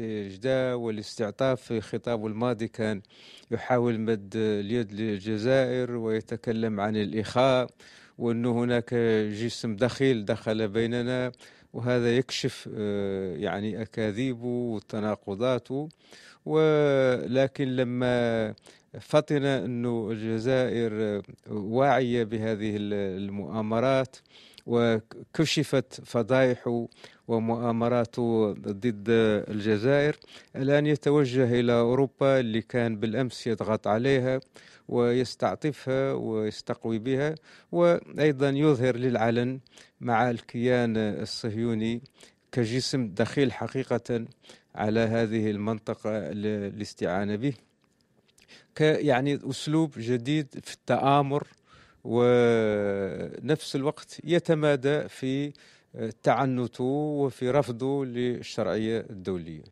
جدا والاستعطاف في خطابه الماضي كان يحاول مد اليد للجزائر ويتكلم عن الإخاء وأن هناك جسم دخيل دخل بيننا وهذا يكشف آه، يعني أكاذيبه وتناقضاته ولكن لما فطن أنه الجزائر واعية بهذه المؤامرات وكشفت فضائحه ومؤامراته ضد الجزائر الآن يتوجه إلى أوروبا اللي كان بالأمس يضغط عليها ويستعطفها ويستقوي بها وأيضا يظهر للعلن مع الكيان الصهيوني الصهيوني كجسم دخيل حقيقة على هذه المنطقة للاستعانة به يعني أسلوب جديد في التآمر ونفس الوقت يتمادى في آه، تعنته وفي رفضه للشرعية الدولية